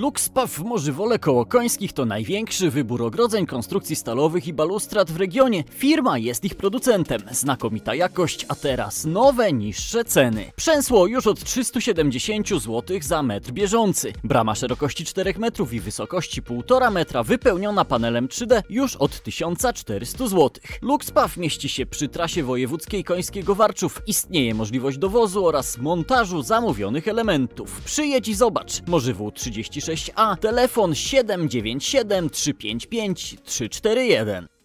Luxpaw w Morzywole koło Końskich to największy wybór ogrodzeń, konstrukcji stalowych i balustrad w regionie. Firma jest ich producentem. Znakomita jakość, a teraz nowe, niższe ceny. Przęsło już od 370 zł za metr bieżący. Brama szerokości 4 metrów i wysokości 1,5 metra wypełniona panelem 3D już od 1400 zł. Luxpaw mieści się przy trasie wojewódzkiej Końskiego Warczów. Istnieje możliwość dowozu oraz montażu zamówionych elementów. Przyjedź i zobacz. Morzywół 36 6 telefon 797 355 341.